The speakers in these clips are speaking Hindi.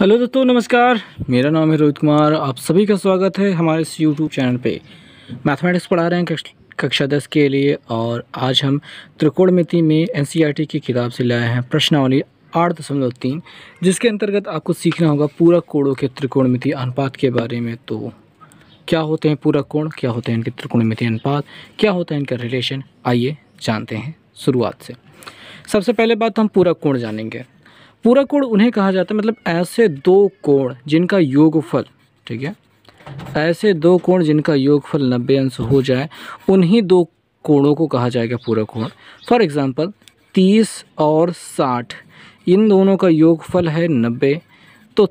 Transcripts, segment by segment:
हेलो दोस्तों नमस्कार मेरा नाम है रोहित कुमार आप सभी का स्वागत है हमारे इस यूट्यूब चैनल पे मैथमेटिक्स पढ़ा रहे हैं कक्षा दस के लिए और आज हम त्रिकोणमिति में एन e की किताब से लाए हैं प्रश्नावली आठ दशमलव तीन जिसके अंतर्गत आपको सीखना होगा पूरा कोणों के त्रिकोणमिति अनुपात के बारे में तो क्या होते हैं पूरा कोण क्या होते हैं इनके त्रिकोणमिति अनुपात क्या होता है इनका रिलेशन आइए जानते हैं शुरुआत से सबसे पहले बात हम पूरा कोण जानेंगे पूरा कोण उन्हें कहा जाता है मतलब ऐसे दो कोण जिनका योगफल ठीक है ऐसे दो कोण जिनका योगफल नब्बे अंश हो जाए उन्हीं दो कोणों को कहा जाएगा पूरा कोण फॉर एग्ज़ाम्पल तीस और साठ इन दोनों का योगफल है नब्बे तो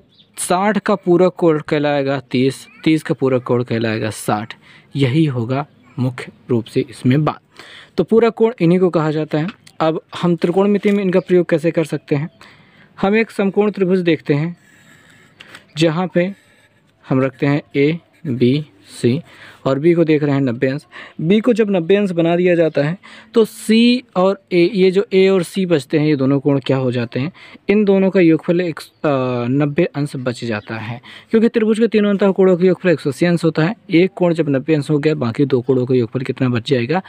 साठ का पूरा कोण कहलाएगा तीस तीस का पूरा कोण कहलाएगा साठ यही होगा मुख्य रूप से इसमें बात तो पूरा कोण इन्हीं को कहा जाता है अब हम त्रिकोणमिति में इनका प्रयोग कैसे कर सकते हैं हम एक समकोण त्रिभुज देखते हैं जहाँ पे हम रखते हैं ए बी सी और बी को देख रहे हैं नब्बे अंश बी को जब नब्बे अंश बना दिया जाता है तो सी और ए ये जो ए और सी बचते हैं ये दोनों कोण क्या हो जाते हैं इन दोनों का योगफल एक नब्बे अंश बच जाता है क्योंकि त्रिभुज के तीनों अंतर कोणों का योगफल एक सौ अस्सी अंश होता है एक कोण जब नब्बे अंश हो गया बाकी दो कोणों का योगफल कितना बच जाएगा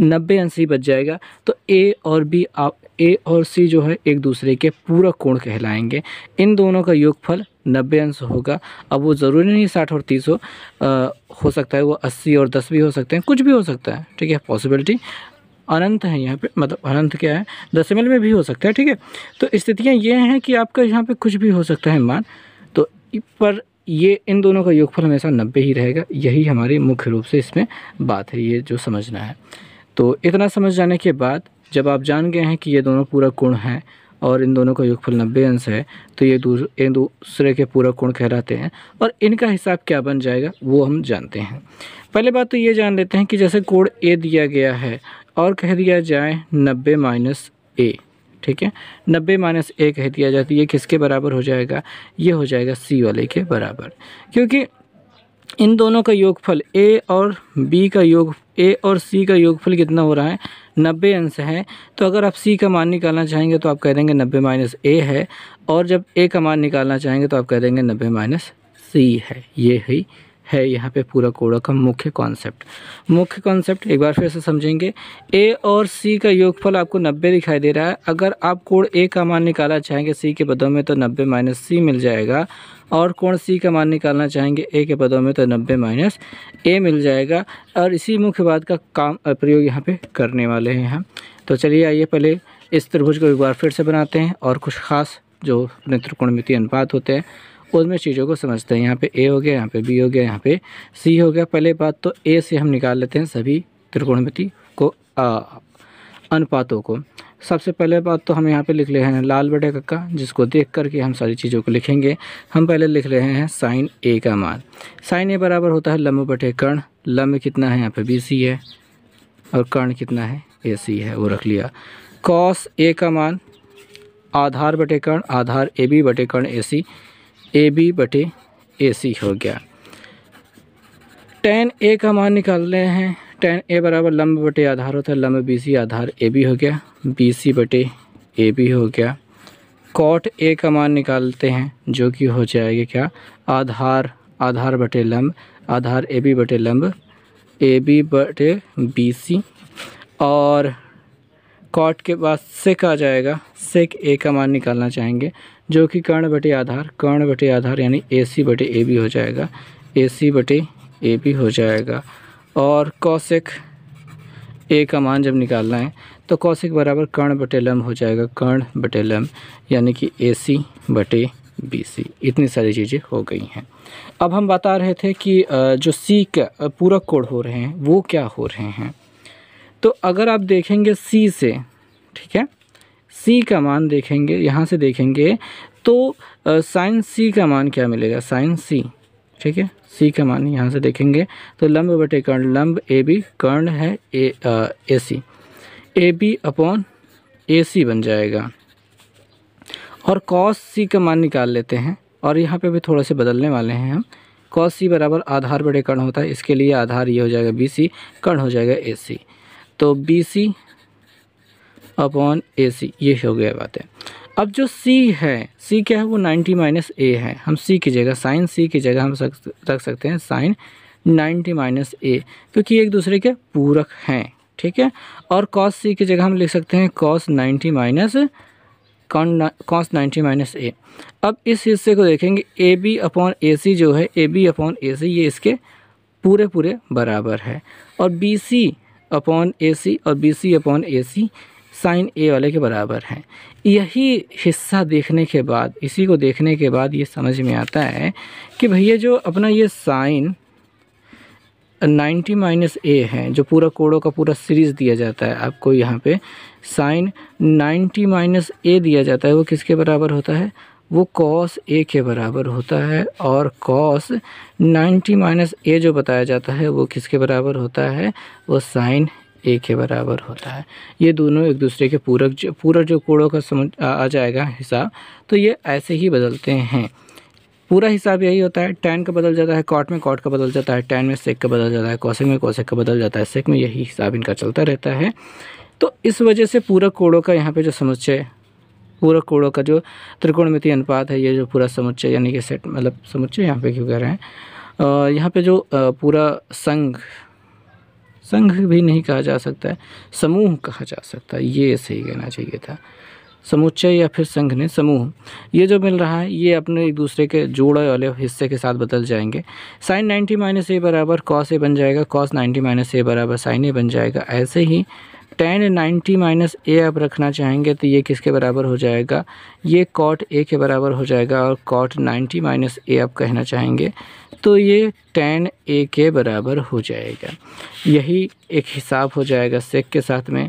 नब्बे अंश ही बच जाएगा तो ए और बी आप ए और सी जो है एक दूसरे के पूरक कोण कहलाएंगे इन दोनों का योगफल नब्बे अंश होगा अब वो ज़रूरी नहीं साठ और तीस हो आ, हो सकता है वो अस्सी और दस भी हो सकते हैं कुछ भी हो सकता है ठीक है पॉसिबिलिटी अनंत है यहाँ पे मतलब अनंत क्या है दशमलव में भी हो सकता है ठीक है तो स्थितियाँ ये हैं कि आपका यहाँ पे कुछ भी हो सकता है मान तो पर ये इन दोनों का योगफल हमेशा नब्बे ही रहेगा यही हमारी मुख्य रूप से इसमें बात है ये जो समझना है तो इतना समझ जाने के बाद जब आप जान गए हैं कि ये दोनों पूरा कुण हैं और इन दोनों का युगफल नब्बे अंश है तो ये एक दूसरे के पूरा कुण कहलाते हैं और इनका हिसाब क्या बन जाएगा वो हम जानते हैं पहले बात तो ये जान लेते हैं कि जैसे कोण ए दिया गया है और कह दिया जाए नब्बे माइनस ए ठीक है नब्बे माइनस ए कह दिया जाए तो ये किसके बराबर हो जाएगा ये हो जाएगा सी वाले के बराबर क्योंकि इन दोनों का योगफल ए और बी का योग ए और सी का योगफल कितना हो रहा है नब्बे अंश है तो अगर आप सी का मान निकालना चाहेंगे तो आप कह देंगे नब्बे माइनस ए है और जब ए का मान निकालना चाहेंगे तो आप कह देंगे नब्बे माइनस सी है ये ही है यहाँ पे पूरा कोड़ा का मुख्य कॉन्सेप्ट मुख्य कॉन्सेप्ट एक बार फिर से समझेंगे ए और सी का योगफल आपको नब्बे दिखाई दे रहा है अगर आप कोड ए का मान निकालना चाहेंगे सी के बदलों में तो नब्बे माइनस सी मिल जाएगा और कोण सी का मान निकालना चाहेंगे ए के पदों में तो नब्बे माइनस ए मिल जाएगा और इसी मुख्यवाद का काम प्रयोग यहाँ पे करने वाले हैं हम तो चलिए आइए पहले इस त्रिभुज को एक बार फिर से बनाते हैं और कुछ खास जो अपने त्रिकोणमिति अनुपात होते हैं उसमें चीज़ों को समझते हैं यहाँ पर ए हो गया यहाँ पर बी हो गया यहाँ पर सी हो गया पहले बात तो ए से हम निकाल लेते हैं सभी त्रिकोणमिति को आ, अनुपातों को सबसे पहले बात तो हम यहाँ पे लिख रहे हैं लाल बटे कक्का जिसको देख करके हम सारी चीज़ों को लिखेंगे हम पहले लिख रहे हैं साइन ए का मान साइन ए बराबर होता है लम्ब बटे कर्ण लम्ब कितना है यहाँ पे बी सी है और कर्ण कितना है ए सी है वो रख लिया कॉस ए का मान आधार बटे कर्ण आधार ए बी बटे कर्ण ए सी ए बी बटे ए सी हो गया टेन ए का मान निकाल रहे हैं टेन ए बराबर लम्ब बटे आधार होता है लम्ब B C Aadhaar A B हो गया बी सी बटे ए बी हो गया कॉट ए का मान निकालते हैं जो कि हो जाएगा क्या आधार आधार बटे लम्ब आधार ए बी बटे लम्ब ए बी बटे बी सी और कॉट के बाद सेक आ जाएगा सेक ए का मान निकालना चाहेंगे जो कि कर्ण बटे आधार कर्ण बटे आधार यानी ए सी बटे ए बी हो जाएगा ए सी बटे ए बी हो जाएगा और कौशिक ए का मान जब निकालना है तो कौशिक बराबर कर्ण बटे हो जाएगा कर्ण बटे यानी कि ए सी बटे बी सी इतनी सारी चीज़ें हो गई हैं अब हम बता रहे थे कि जो सी का पूरक कोड हो रहे हैं वो क्या हो रहे हैं तो अगर आप देखेंगे सी से ठीक है सी का मान देखेंगे यहाँ से देखेंगे तो साइन सी का मान क्या मिलेगा साइन सी ठीक है सी का मान यहाँ से देखेंगे तो लंब बटे कर्ण लंब ए बी कर्ण है ए ए सी ए बी अपॉन ए सी बन जाएगा और कॉस सी का मान निकाल लेते हैं और यहाँ पे भी थोड़ा से बदलने वाले हैं हम कॉस सी बराबर आधार बटे कर्ण होता है इसके लिए आधार ये हो जाएगा बी सी कर्ण हो जाएगा ए सी तो बी सी अपॉन ए सी ये हो गया बातें अब जो सी है सी क्या है वो नाइन्टी माइनस ए है हम सी की जगह साइन सी की जगह हम रख सकते हैं साइन नाइन्टी माइनस ए क्योंकि एक दूसरे के पूरक हैं ठीक है और कॉस सी की जगह हम लिख सकते हैं cos ninety minus cos ninety minus A अब इस हिस्से को देखेंगे ए बी अपॉन ए सी जो है ए बी अपॉन ए सी ये इसके पूरे पूरे बराबर है और B C upon A C और B C upon A C sine A वाले के बराबर है यही हिस्सा देखने के बाद इसी को देखने के बाद ये समझ में आता है कि भैया जो अपना ये साइन 90 माइनस ए है जो पूरा कोड़ों का पूरा सीरीज़ दिया जाता है आपको यहाँ पे साइन 90 माइनस ए दिया जाता है वो किसके बराबर होता है वो कॉस ए के बराबर होता है और कॉस 90 माइनस ए जो बताया जाता है वो किसके बराबर होता है वो साइन एक के बराबर होता है ये दोनों एक दूसरे के पूरक जो पूरा जो कोड़ों का समझ आ जाएगा हिसाब तो ये ऐसे ही बदलते हैं पूरा हिसाब यही होता है टेन का बदल जाता है कॉट में कॉट का बदल जाता है टेन में सेक का बदल जाता है कौशिक में कौशिक का बदल जाता है सेक में यही हिसाब इनका चलता रहता है तो इस वजह से पूरा कोड़ों का यहाँ पर जो समुच्चय पूरा कोड़ों का जो त्रिकोणमिति अनुपात है ये जो पूरा समुच्चय यानी कि सेट मतलब समुच्चय यहाँ पे क्यों कह रहे हैं यहाँ पे जो पूरा संघ संघ भी नहीं कहा जा सकता है समूह कहा जा सकता है ये सही कहना चाहिए था समुच्चय या फिर संघ ने समूह ये जो मिल रहा है ये अपने एक दूसरे के जोड़े वाले हिस्से के साथ बदल जाएंगे साइन 90 माइनस ए बराबर कॉस ए बन जाएगा कॉस 90 माइनस ए बराबर साइन ए बन जाएगा ऐसे ही टेन नाइन्टी माइनस ए आप रखना चाहेंगे तो ये किसके बराबर हो जाएगा ये कॉट ए के बराबर हो जाएगा और कॉट नाइन्टी माइनस ए आप कहना चाहेंगे तो ये टेन ए के बराबर हो जाएगा यही एक हिसाब हो जाएगा सेक के साथ में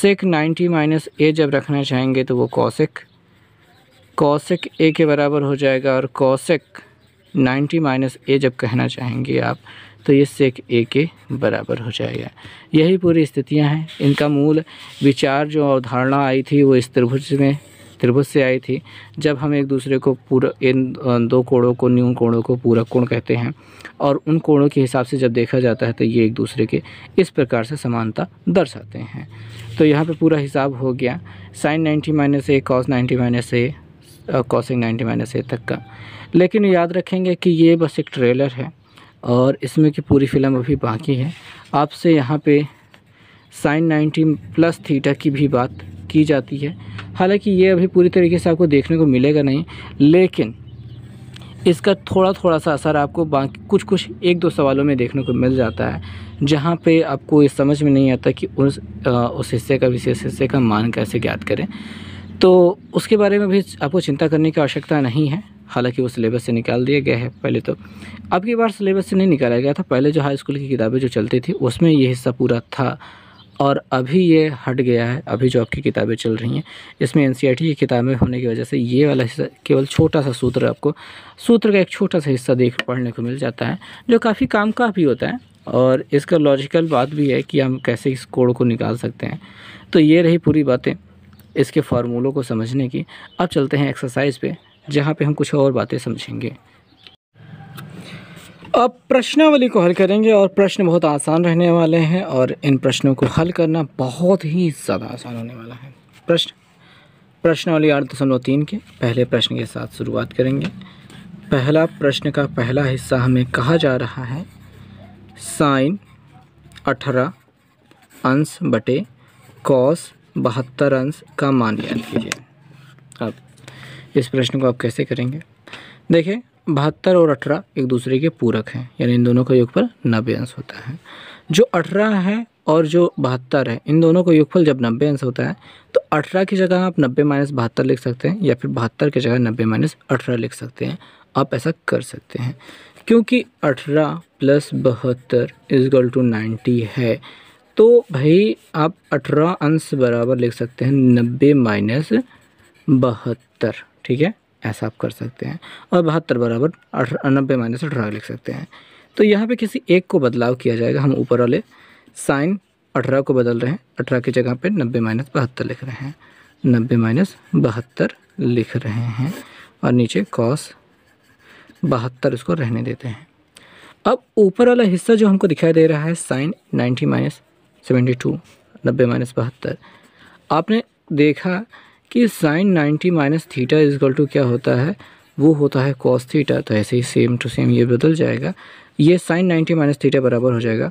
सेक नाइन्टी माइनस ए जब रखना चाहेंगे तो वो कौशिक कौशिक ए के बराबर हो जाएगा और कौशिक नाइन्टी माइनस ए जब कहना चाहेंगे आप तो ये सेक ए के बराबर हो जाएगा यही पूरी स्थितियां हैं इनका मूल विचार जो अवधारणा आई थी वो इस त्रिभुज में त्रिभुज से आई थी जब हम एक दूसरे को पूरा इन दो कोणों को न्यून कोणों को पूरक कोण कहते हैं और उन कोणों के हिसाब से जब देखा जाता है तो ये एक दूसरे के इस प्रकार से समानता दर्शाते हैं तो यहाँ पे पूरा हिसाब हो गया sine ninety minus A cos ninety minus A cosine ninety minus A तक का लेकिन याद रखेंगे कि ये बस एक ट्रेलर है और इसमें की पूरी फिल्म अभी बाकी है आपसे यहाँ पे साइन 90 प्लस थीटा की भी बात की जाती है हालांकि ये अभी पूरी तरीके से आपको देखने को मिलेगा नहीं लेकिन इसका थोड़ा थोड़ा सा असर आपको बाकी कुछ कुछ एक दो सवालों में देखने को मिल जाता है जहाँ पे आपको ये समझ में नहीं आता कि उस आ, उस हिस्से का विशेष हिस्से का मान कैसे ज्ञात करें तो उसके बारे में भी आपको चिंता करने की आवश्यकता नहीं है हालांकि वो सिलेबस से निकाल दिया गया है पहले तो अब की बार सिलेबस से नहीं निकाला गया था पहले जो हाई स्कूल की किताबें जो चलती थी उसमें ये हिस्सा पूरा था और अभी ये हट गया है अभी जो आपकी किताबें चल रही हैं इसमें एन e की किताबें होने की वजह से ये वाला हिस्सा केवल छोटा सा सूत्र आपको सूत्र का एक छोटा सा हिस्सा देख पढ़ने को मिल जाता है जो काफ़ी काम का भी होता है और इसका लॉजिकल बात भी है कि हम कैसे इस कोड को निकाल सकते हैं तो ये रही पूरी बातें इसके फार्मूलों को समझने की अब चलते हैं एक्सरसाइज पे जहाँ पे हम कुछ और बातें समझेंगे अब प्रश्नावली को हल करेंगे और प्रश्न बहुत आसान रहने वाले हैं और इन प्रश्नों को हल करना बहुत ही ज़्यादा आसान होने वाला है प्रश्न प्रश्नावली आठ दशमलव तीन के पहले प्रश्न के साथ शुरुआत करेंगे पहला प्रश्न का पहला हिस्सा हमें कहा जा रहा है साइन अठारह अंश बटे कॉस बहत्तर अंश का मान ज्ञात कीजिए अब इस प्रश्न को आप कैसे करेंगे देखिए बहत्तर और अठारह एक दूसरे के पूरक हैं यानी इन दोनों का युगफल नब्बे अंश होता है जो अठारह है और जो बहत्तर है इन दोनों का युगफल जब नब्बे अंश होता है तो अठारह की जगह आप नब्बे माइनस बहत्तर लिख सकते हैं या फिर बहत्तर की जगह नब्बे माइनस अठारह लिख सकते हैं आप ऐसा कर सकते हैं क्योंकि अठारह प्लस बहत्तर इजगल टू नाइन्टी है तो भाई आप अठारह अंश बराबर लिख सकते हैं नब्बे माइनस बहत्तर ठीक है ऐसा आप कर सकते हैं और बहत्तर बराबर नब्बे माइनस अठारह लिख सकते हैं तो यहाँ पे किसी एक को बदलाव किया जाएगा हम ऊपर वाले साइन अठारह को बदल रहे हैं अठारह की जगह पे नब्बे माइनस बहत्तर लिख रहे हैं नब्बे माइनस बहत्तर लिख रहे हैं और नीचे कॉस बहत्तर इसको रहने देते हैं अब ऊपर वाला हिस्सा जो हमको दिखाई दे रहा है sine ninety minus seventy two नब्बे माइनस बहत्तर आपने देखा कि sine ninety minus theta is equal to क्या होता है वो होता है कॉस थीटा तो ऐसे ही सेम टू सेम ये बदल जाएगा ये साइन नाइन्टी माइनस थीटा बराबर हो जाएगा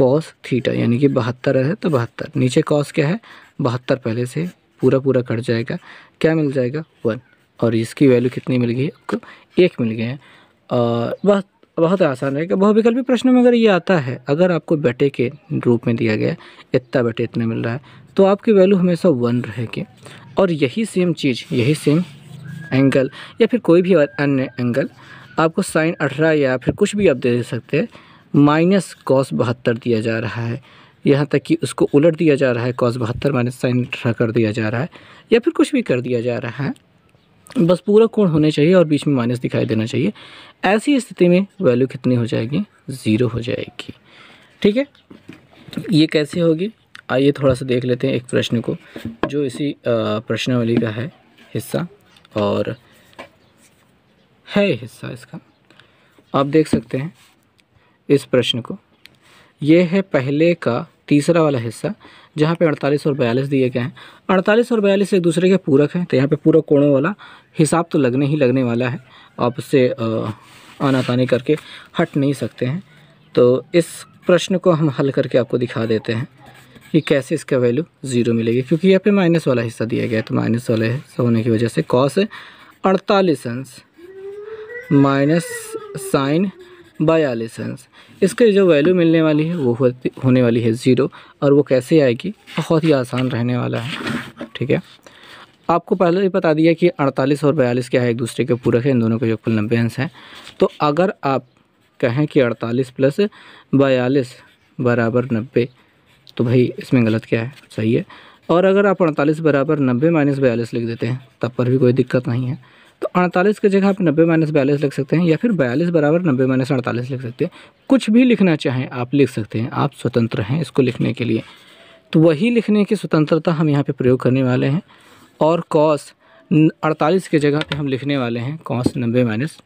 कॉस थीटा यानी कि बहत्तर है तो बहत्तर नीचे कॉस क्या है बहत्तर पहले से पूरा पूरा कट जाएगा क्या मिल जाएगा वन और इसकी वैल्यू कितनी मिल गई आपको एक मिल गए हैं और बहुत बहुत आसान रहेगा बहुत बहुविकल्पी प्रश्न में अगर ये आता है अगर आपको बेटे के रूप में दिया गया इतना बेटे इतने मिल रहा है तो आपकी वैल्यू हमेशा वन रहेगी और यही सेम चीज़ यही सेम एंगल या फिर कोई भी अन्य एंगल आपको साइन अठारह या फिर कुछ भी आप दे सकते हैं माइनस कॉस बहत्तर दिया जा रहा है यहाँ तक कि उसको उलट दिया जा रहा है कॉस बहत्तर माइनस साइन अठारह कर दिया जा रहा है या फिर कुछ भी कर दिया जा रहा है बस पूरा कोण होने चाहिए और बीच में माइनस दिखाई देना चाहिए ऐसी स्थिति में वैल्यू कितनी हो जाएगी ज़ीरो हो जाएगी ठीक है ये कैसे होगी आइए थोड़ा सा देख लेते हैं एक प्रश्न को जो इसी प्रश्नावली का है हिस्सा और है हिस्सा इसका आप देख सकते हैं इस प्रश्न को ये है पहले का तीसरा वाला हिस्सा जहाँ पे 48 और 42 दिए गए हैं 48 और 42 एक दूसरे के पूरक हैं तो यहाँ पे पूरा कोणों वाला हिसाब तो लगने ही लगने वाला है आप उससे आनाकानी करके हट नहीं सकते हैं तो इस प्रश्न को हम हल करके आपको दिखा देते हैं कि कैसे इसका वैल्यू ज़ीरो मिलेगी क्योंकि यहाँ पे माइनस वाला हिस्सा दिया गया है तो माइनस वाले हिस्सा होने की वजह से कॉस अड़तालीस अंश माइनस साइन बयालीस अंश इसके जो वैल्यू मिलने वाली है वो होने वाली है ज़ीरो और वो कैसे आएगी बहुत ही आसान रहने वाला है ठीक है आपको पहले ही बता दिया कि 48 और 42 क्या है एक दूसरे के पूरक है इन दोनों के जो कुल नब्बे अंश हैं तो अगर आप कहें कि 48 प्लस बयालीस बराबर नब्बे तो भाई इसमें गलत क्या है सही है और अगर आप अड़तालीस बराबर नब्बे माइनस बयालीस लिख देते हैं तब पर भी कोई दिक्कत नहीं है तो अड़तालीस की जगह आप नब्बे माइनस बयालीस लिख सकते हैं या फिर बयालीस बराबर नब्बे माइनस अड़तालीस लिख सकते हैं कुछ भी लिखना चाहें आप लिख सकते हैं आप स्वतंत्र हैं इसको लिखने के लिए तो वही लिखने की स्वतंत्रता हम यहाँ पर प्रयोग करने वाले हैं और कॉस अड़तालीस की जगह पर हम लिखने वाले हैं कॉस नब्बे माइनस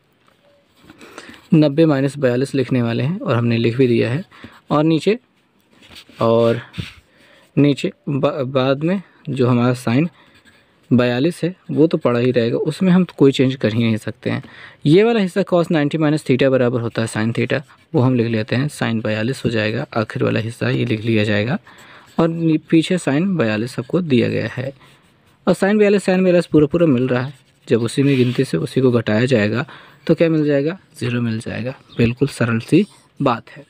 नब्बे माइनस बयालीस लिखने वाले हैं और हमने लिख भी दिया है और नीचे और नीचे बा, बाद में जो हमारा साइन बयालीस है वो तो पड़ा ही रहेगा उसमें हम तो कोई चेंज कर ही नहीं सकते हैं ये वाला हिस्सा कॉस 90 माइनस थीटा बराबर होता है साइन थीटा वो हम लिख लेते हैं साइन बयालीस हो जाएगा आखिर वाला हिस्सा ये लिख लिया जाएगा और पीछे साइन बयालीस सबको दिया गया है और साइन बयालीस साइन बयालीस पूरा पूरा मिल रहा है जब उसी में गिनती से उसी को घटाया जाएगा तो क्या मिल जाएगा ज़ीरो मिल जाएगा बिल्कुल सरल सी बात है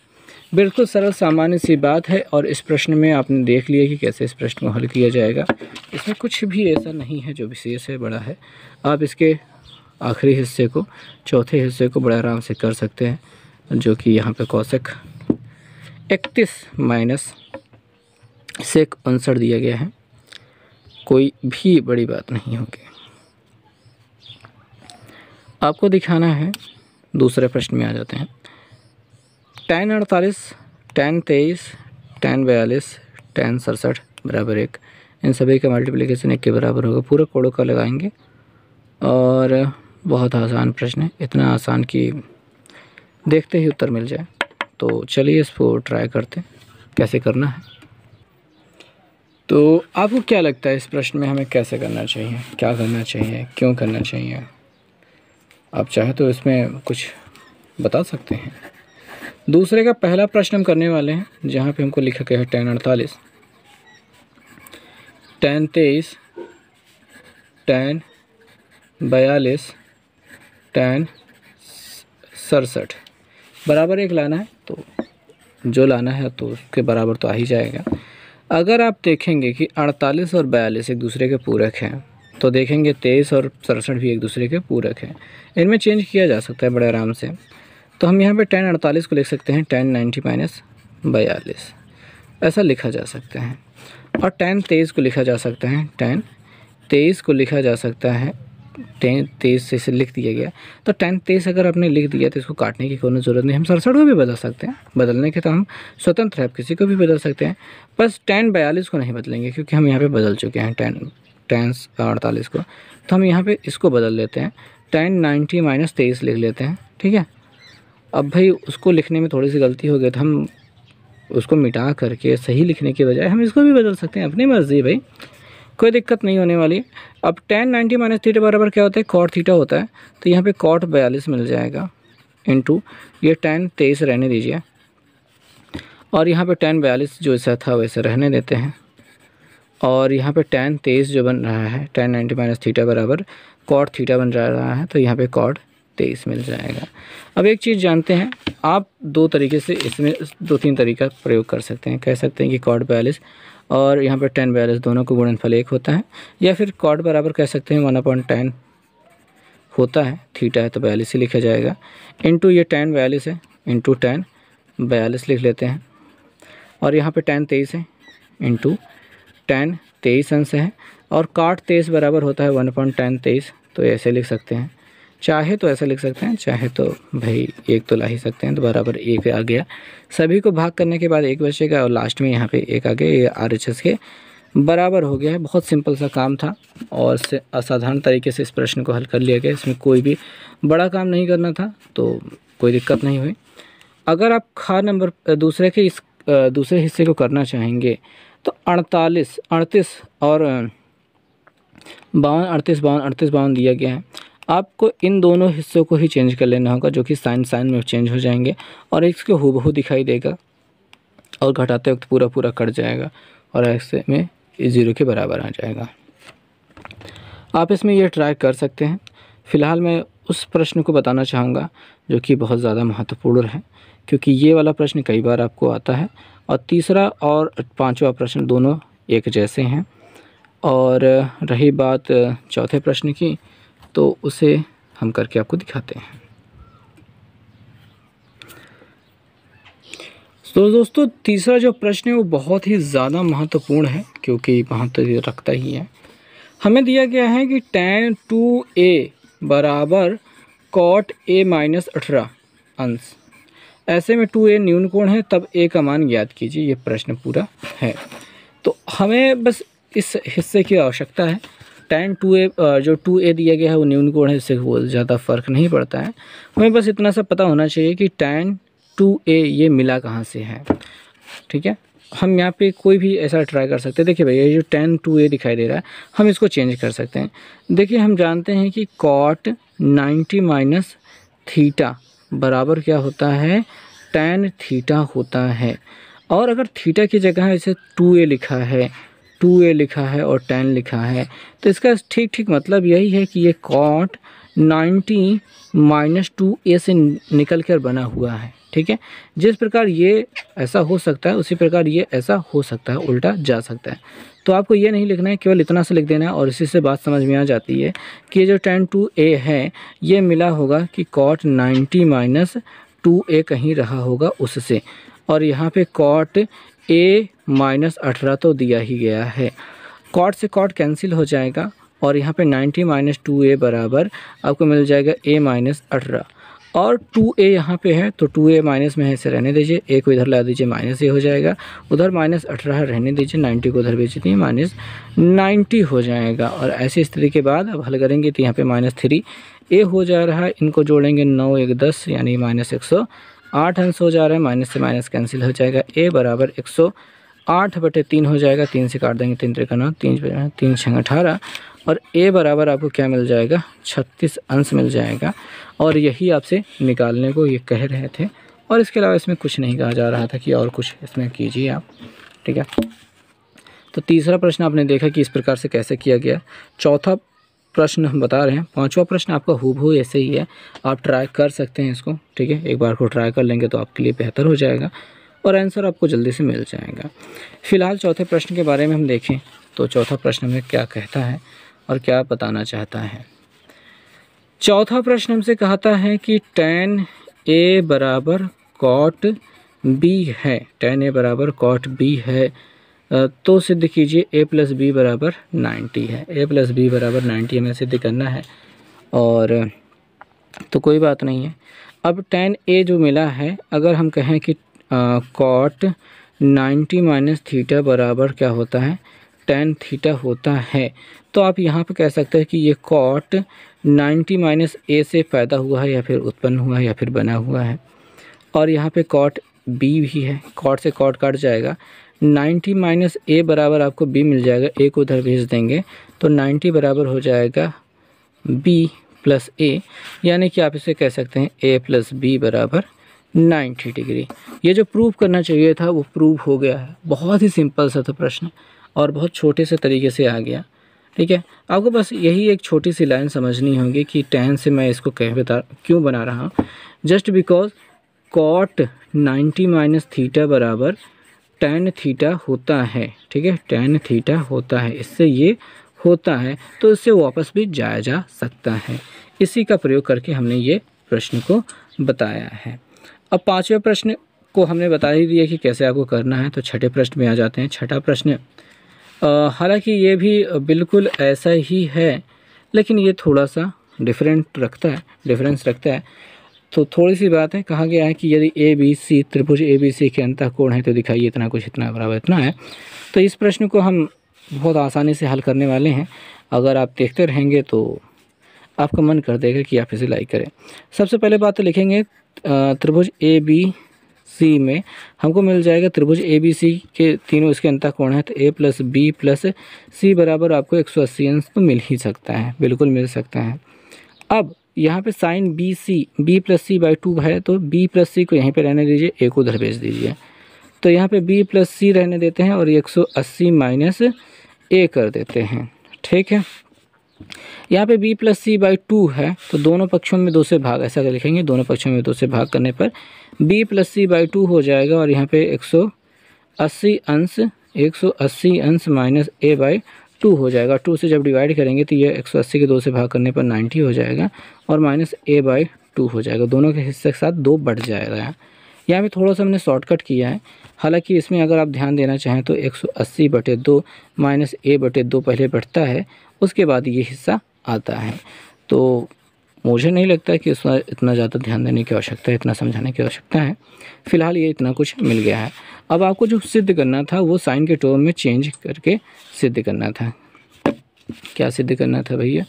बिल्कुल सरल सामान्य सी बात है और इस प्रश्न में आपने देख लिया कि कैसे इस प्रश्न को हल किया जाएगा इसमें कुछ भी ऐसा नहीं है जो विशेष है बड़ा है आप इसके आखिरी हिस्से को चौथे हिस्से को बड़े आराम से कर सकते हैं जो कि यहाँ पे कौशक इकतीस माइनस सेक उनसठ दिया गया है कोई भी बड़ी बात नहीं होगी आपको दिखाना है दूसरे प्रश्न में आ जाते हैं टेन अड़तालीस टेन तेईस टेन बयालीस टेन सड़सठ बराबर एक इन सभी का मल्टीप्लिकेशन एक के बराबर होगा पूरा कोड़ों का लगाएंगे और बहुत आसान प्रश्न है इतना आसान कि देखते ही उत्तर मिल जाए तो चलिए इसको ट्राई करते कैसे करना है तो आपको क्या लगता है इस प्रश्न में हमें कैसे करना चाहिए क्या करना चाहिए क्यों करना चाहिए आप चाहे तो इसमें कुछ बता सकते हैं दूसरे का पहला प्रश्न हम करने वाले हैं जहाँ पे हमको लिखा गया है टेन अड़तालीस टेन तेईस टेन बयालीस टेन सड़सठ बराबर एक लाना है तो जो लाना है तो उसके बराबर तो आ ही जाएगा अगर आप देखेंगे कि अड़तालीस और बयालीस एक दूसरे के पूरक हैं तो देखेंगे तेईस और सड़सठ भी एक दूसरे के पूरक हैं इनमें चेंज किया जा सकता है बड़े आराम से तो हम यहाँ पे टेन अड़तालीस को लिख सकते हैं टेन नाइन्टी माइनस बयालीस ऐसा लिखा जा सकता है और टेन तेईस को लिखा जा सकता है टेन तेईस को लिखा जा सकता है टेन तेईस से इसे लिख दिया गया तो टेन तेईस अगर आपने लिख दिया तो इसको काटने की कोई ज़रूरत नहीं हम सड़सठ को भी बदल सकते हैं बदलने के तो हम स्वतंत्र है आप किसी को भी बदल सकते हैं बस टेन बयालीस को नहीं बदलेंगे क्योंकि हम यहाँ पे बदल चुके हैं टेन टेन अड़तालीस को तो हम यहाँ पे इसको बदल लेते हैं टेन नाइन्टी माइनस तेईस लिख लेते हैं ठीक है अब भाई उसको लिखने में थोड़ी सी गलती हो गई तो हम उसको मिटा करके सही लिखने के बजाय हम इसको भी बदल सकते हैं अपनी मर्ज़ी भाई कोई दिक्कत नहीं होने वाली अब टेन नाइन्टी माइनस थीटा बराबर क्या होता है कॉट थीटा होता है तो यहाँ पे कॉट बयालीस मिल जाएगा टू ये टेन तेईस रहने दीजिए और यहाँ पे टेन बयालीस जो ऐसा था वैसे रहने देते हैं और यहाँ पे टेन तेईस जो बन रहा है टेन नाइन्टी माइनस थीटा बराबर कॉट थीटा बन जा रहा है तो यहाँ पर कॉट तेईस मिल जाएगा अब एक चीज़ जानते हैं आप दो तरीके से इसमें दो तीन तरीका प्रयोग कर सकते हैं कह सकते हैं कि कॉड बयालीस और यहाँ पर टेन बयालीस दोनों को गुणनफल एक होता है या फिर कॉड बराबर कह सकते हैं वन अपॉइंट टेन होता है थीटा है तो बयालीस ही लिखा जाएगा इंटू ये टेन बयालीस है इंटू टेन बयालीस लिख लेते हैं और यहाँ पर टेन तेईस है इंटू टेन तेईस अंश है और काट तेईस बराबर होता है वन पॉइंट टेन तेईस तो ऐसे लिख सकते हैं चाहे तो ऐसा लिख सकते हैं चाहे तो भाई एक तो ला ही सकते हैं तो बराबर एक आ गया सभी को भाग करने के बाद एक बचेगा और लास्ट में यहाँ पे एक आ गया ये आर एच एस के बराबर हो गया है बहुत सिंपल सा काम था और से असाधारण तरीके से इस प्रश्न को हल कर लिया गया इसमें कोई भी बड़ा काम नहीं करना था तो कोई दिक्कत नहीं हुई अगर आप खा नंबर दूसरे के इस दूसरे हिस्से को करना चाहेंगे तो अड़तालीस अड़तीस और बावन अड़तीस बावन अड़तीस बावन दिया गया है आपको इन दोनों हिस्सों को ही चेंज कर लेना होगा जो कि साइन साइन में चेंज हो जाएंगे और इसको हूबहू दिखाई देगा और घटाते वक्त पूरा पूरा कट जाएगा और ऐसे में ज़ीरो के बराबर आ जाएगा आप इसमें यह ट्राई कर सकते हैं फ़िलहाल मैं उस प्रश्न को बताना चाहूँगा जो कि बहुत ज़्यादा महत्वपूर्ण है क्योंकि ये वाला प्रश्न कई बार आपको आता है और तीसरा और पांचवा प्रश्न दोनों एक जैसे हैं और रही बात चौथे प्रश्न की तो उसे हम करके आपको दिखाते हैं तो दोस्तों तीसरा जो प्रश्न है वो बहुत ही ज़्यादा महत्वपूर्ण है क्योंकि महत्व तो रखता ही है हमें दिया गया है कि टेन टू ए बराबर कॉट ए माइनस अठारह अंश ऐसे में टू ए न्यून कोण है तब ए का मान ज्ञात कीजिए ये प्रश्न पूरा है तो हमें बस इस हिस्से की आवश्यकता है टेन टू ए जो टू ए दिया गया है वो न्यून कोण है इससे वो ज़्यादा फ़र्क नहीं पड़ता है हमें बस इतना सा पता होना चाहिए कि टेन टू ए ये मिला कहाँ से है ठीक है हम यहाँ पे कोई भी ऐसा ट्राई कर सकते हैं देखिए भैया ये जो टेन टू ए दिखाई दे रहा है हम इसको चेंज कर सकते हैं देखिए हम जानते हैं कि कॉट नाइन्टी माइनस थीटा बराबर क्या होता है टेन थीटा होता है और अगर थीटा की जगह इसे टू ए लिखा है टू ए लिखा है और टेन लिखा है तो इसका ठीक ठीक मतलब यही है कि ये cot ninety minus two A से निकल कर बना हुआ है ठीक है जिस प्रकार ये ऐसा हो सकता है उसी प्रकार ये ऐसा हो सकता है उल्टा जा सकता है तो आपको ये नहीं लिखना है केवल इतना सा लिख देना है और इसी से बात समझ में आ जाती है कि ये जो टेन टू ए है ये मिला होगा कि cot ninety minus two A कहीं रहा होगा उससे और यहाँ पे कॉट ए माइनस अठारह तो दिया ही गया है कॉट से कॉट कैंसिल हो जाएगा और यहाँ पे 90 माइनस टू ए बराबर आपको मिल जाएगा ए माइनस अठारह और 2a यहाँ पे है तो 2a माइनस में ऐसे रहने दीजिए ए को इधर ला दीजिए माइनस ए हो जाएगा उधर माइनस अठारह रहने दीजिए 90 को उधर भेज दीजिए माइनस नाइन्टी हो जाएगा और ऐसे स्थिति के बाद अब हल करेंगे तो यहाँ पे माइनस थ्री ए हो जा रहा है इनको जोड़ेंगे नौ एक दस यानी माइनस एक सौ आठ अंश हो जा रहा है माइनस से माइनस कैंसिल हो जाएगा ए बराबर एक सौ आठ बटे तीन हो जाएगा तीन से काट देंगे तीन त्रिका नौ तीन तीन छः अठारह और ए बराबर आपको क्या मिल जाएगा छत्तीस अंश मिल जाएगा और यही आपसे निकालने को ये कह रहे थे और इसके अलावा इसमें कुछ नहीं कहा जा रहा था कि और कुछ इसमें कीजिए आप ठीक है तो तीसरा प्रश्न आपने देखा कि इस प्रकार से कैसे किया गया चौथा प्रश्न हम बता रहे हैं पांचवा प्रश्न आपका हु ऐसे ही है आप ट्राई कर सकते हैं इसको ठीक है एक बार को ट्राई कर लेंगे तो आपके लिए बेहतर हो जाएगा और आंसर आपको जल्दी से मिल जाएगा फिलहाल चौथे प्रश्न के बारे में हम देखें तो चौथा प्रश्न हमें क्या कहता है और क्या बताना चाहता है चौथा प्रश्न हमसे कहता है कि टेन ए बराबर कॉट बी है टेन ए बराबर कॉट बी है तो सिद्ध कीजिए ए प्लस बी बराबर नाइन्टी है ए प्लस बी बराबर नाइन्टी हमें सिद्ध करना है और तो कोई बात नहीं है अब टेन ए जो मिला है अगर हम कहें कि cot नाइन्टी माइनस थीटा बराबर क्या होता है टेन थीटा होता है तो आप यहाँ पर कह सकते हैं कि ये cot 90 माइनस ए से पैदा हुआ है या फिर उत्पन्न हुआ है या फिर बना हुआ है और यहाँ पे cot बी भी है cot से cot काट जाएगा नाइन्टी माइनस ए बराबर आपको बी मिल जाएगा ए को उधर भेज देंगे तो नाइन्टी बराबर हो जाएगा बी प्लस ए यानी कि आप इसे कह सकते हैं ए प्लस बी बराबर नाइन्टी डिग्री ये जो प्रूव करना चाहिए था वो प्रूव हो गया है बहुत ही सिंपल सा था प्रश्न और बहुत छोटे से तरीके से आ गया ठीक है आपको बस यही एक छोटी सी लाइन समझनी होगी कि टेन से मैं इसको कह बता क्यों बना रहा हूँ just because cot ninety minus theta बराबर टेन थीटा होता है ठीक है टेन थीटा होता है इससे ये होता है तो इससे वापस भी जाया जा सकता है इसी का प्रयोग करके हमने ये प्रश्न को बताया है अब पाँचवें प्रश्न को हमने बता ही दिया कि कैसे आपको करना है तो छठे प्रश्न में आ जाते हैं छठा प्रश्न हालांकि ये भी बिल्कुल ऐसा ही है लेकिन ये थोड़ा सा डिफरेंट रखता है डिफरेंस रखता है तो थोड़ी सी बात है कहा गया है कि यदि ए बी सी त्रिभुज ए बी सी के अंत कोण है तो दिखाइए इतना कुछ इतना बराबर इतना है तो इस प्रश्न को हम बहुत आसानी से हल करने वाले हैं अगर आप देखते रहेंगे तो आपका मन कर देगा कि आप इसे लाइक करें सबसे पहले बात तो लिखेंगे त्रिभुज ए बी सी में हमको मिल जाएगा त्रिभुज ए बी सी के तीनों इसके अंतः कोण है तो A plus B plus C बराबर आपको एक सौ अस्सी अंश तो मिल ही सकता है बिल्कुल मिल सकता है अब यहाँ पे sine B C B plus C by two है तो बी प्लस सी को यहीं पे रहने दीजिए ए को उधर भेज दीजिए तो यहाँ पे बी प्लस सी रहने देते हैं और एक सौ अस्सी माइनस ए कर देते हैं ठीक है यहाँ पे B plus C by two है तो दोनों पक्षों में दो से भाग ऐसा कर लिखेंगे दोनों पक्षों में दो से भाग करने पर B plus C by two हो जाएगा और यहाँ पे अस्सी अंश अस्सी अंश माइनस ए बाई टू हो जाएगा टू से जब डिवाइड करेंगे तो ये एक सौ अस्सी के दो से भाग करने पर नाइन्टी हो जाएगा और माइनस ए बाई टू हो जाएगा दोनों के हिस्से के साथ दो बढ़ जाएगा यहाँ पर थोड़ा सा हमने शॉर्टकट किया है हालांकि इसमें अगर आप ध्यान देना चाहें तो एक सौ अस्सी बटे दो माइनस ए बटे दो पहले बढ़ता है उसके बाद ये हिस्सा आता है तो मुझे नहीं लगता कि इसमें इतना ज़्यादा ध्यान देने की आवश्यकता है इतना समझाने की आवश्यकता है फ़िलहाल ये इतना कुछ मिल गया है अब आपको जो सिद्ध करना था वो साइन के टर्म में चेंज करके सिद्ध करना था क्या सिद्ध करना था भैया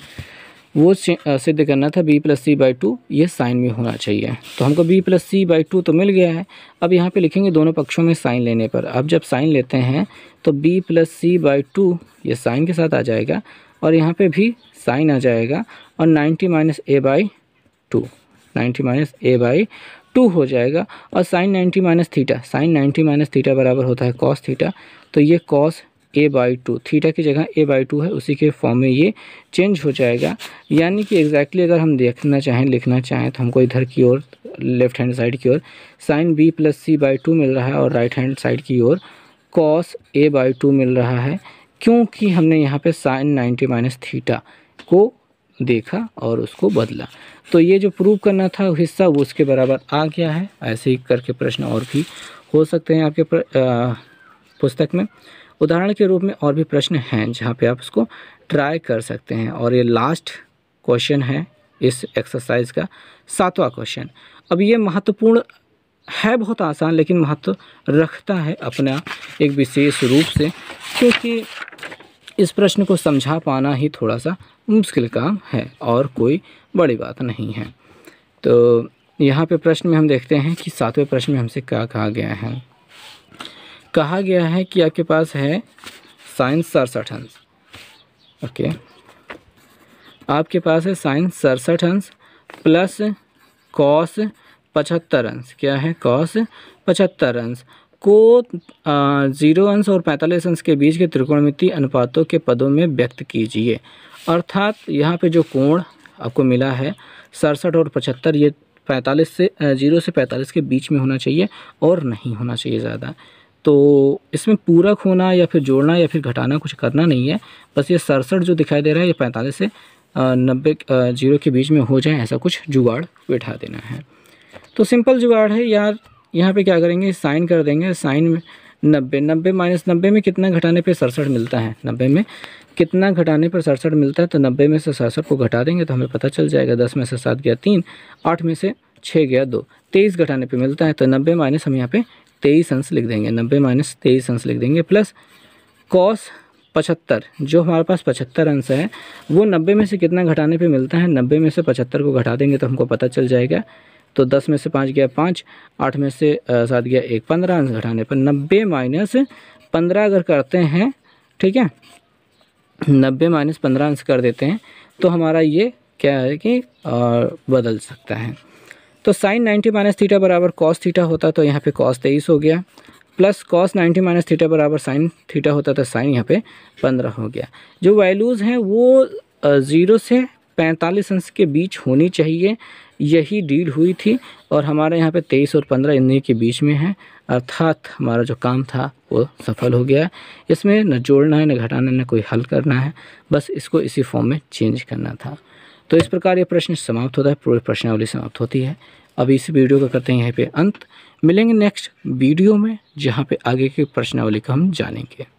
वो सिद्ध करना था B plus C by two ये साइन में होना चाहिए तो हमको B plus C by two तो मिल गया है अब यहाँ पे लिखेंगे दोनों पक्षों में साइन लेने पर अब जब साइन लेते हैं तो B plus C by two ये साइन के साथ आ जाएगा और यहाँ पे भी साइन आ जाएगा और ninety minus A by two ninety minus A by two हो जाएगा और sine ninety minus theta sine ninety minus theta बराबर होता है कॉस थीटा तो ये cos A by two theta की जगह ए बाई टू है उसी के फॉर्म में ये चेंज हो जाएगा यानी कि एग्जैक्टली अगर हम देखना चाहें लिखना चाहें तो हमको इधर की ओर लेफ्ट हैंड साइड की ओर sine B plus C by two मिल रहा है और राइट हैंड साइड की ओर कॉस ए बाई टू मिल रहा है क्योंकि हमने यहाँ पे साइन नाइन्टी माइनस थीटा को देखा और उसको बदला तो ये जो प्रूव करना था हिस्सा वो उसके बराबर आ गया है ऐसे ही करके प्रश्न और भी हो सकते हैं आपके पुस्तक में उदाहरण के रूप में और भी प्रश्न हैं जहाँ पे आप उसको ट्राई कर सकते हैं और ये लास्ट क्वेश्चन है इस एक्सरसाइज का सातवां क्वेश्चन अब ये महत्वपूर्ण है बहुत आसान लेकिन महत्व रखता है अपना एक विशेष रूप से क्योंकि इस प्रश्न को समझा पाना ही थोड़ा सा मुश्किल काम है और कोई बड़ी बात नहीं है तो यहाँ पे प्रश्न में हम देखते हैं कि सातवें प्रश्न में हमसे क्या कहा गया है कहा गया है कि आपके पास है साइंस सड़सठ अंश ओके आपके पास है साइंस सड़सठ अंश प्लस कॉस पचहत्तर अंश क्या है कॉस पचहत्तर अंश को जीरो अंश और पैंतालीस अंश के बीच के त्रिकोणमिति अनुपातों के पदों में व्यक्त कीजिए अर्थात यहाँ पे जो कोण आपको मिला है सड़सठ और पचहत्तर ये पैंतालीस से जीरो से पैंतालीस के बीच में होना चाहिए और नहीं होना चाहिए ज़्यादा तो इसमें पूरक होना या फिर जोड़ना या फिर घटाना कुछ करना नहीं है बस ये सड़सठ जो दिखाई दे रहा है ये पैंतालीस से नब्बे जीरो के बीच में हो जाए ऐसा कुछ जुगाड़ बैठा देना है तो सिंपल जुगाड़ है यार यहाँ पे क्या करेंगे साइन कर देंगे साइन में नब्बे नब्बे माइनस नब्बे में कितना घटाने पे सड़सठ मिलता है नब्बे में कितना घटाने पर सड़सठ मिलता है तो नब्बे में से सड़सठ को घटा देंगे तो हमें पता चल जाएगा दस में से सात गया तीन आठ में से छः गया दो तेईस घटाने पर मिलता है तो नब्बे माइनस हम यहाँ पर तेईस अंश लिख देंगे नब्बे माइनस तेईस अंश लिख देंगे प्लस कॉस पचहत्तर जो हमारे पास पचहत्तर अंश है वो नब्बे में से कितना घटाने पे मिलता है नब्बे में से पचहत्तर को घटा देंगे तो हमको पता चल जाएगा तो दस में से पाँच गया पाँच आठ में से सात गया एक पंद्रह अंश घटाने पर नब्बे माइनस पंद्रह अगर करते हैं ठीक है नब्बे माइनस पंद्रह अंश कर देते हैं तो हमारा ये क्या है कि और बदल सकता है तो साइन नाइन्टी माइनस थीटा बराबर कॉस थीटा होता तो यहाँ पे कॉस तेईस हो गया plus cos ninety minus theta बराबर साइन थीटा होता था तो साइन यहाँ पे पंद्रह हो गया जो वैल्यूज़ हैं वो ज़ीरो से पैंतालीस अंश के बीच होनी चाहिए यही डील हुई थी और हमारे यहाँ पे तेईस और पंद्रह इन के बीच में है अर्थात हमारा जो काम था वो सफल हो गया इसमें न जोड़ना है न घटाना है न कोई हल करना है बस इसको इसी फॉर्म में चेंज करना था तो इस प्रकार ये प्रश्न समाप्त होता है पूरी प्रश्नावली समाप्त होती है अब इस वीडियो का करते हैं यहाँ पे अंत मिलेंगे नेक्स्ट वीडियो में जहाँ पे आगे की प्रश्नावली को हम जानेंगे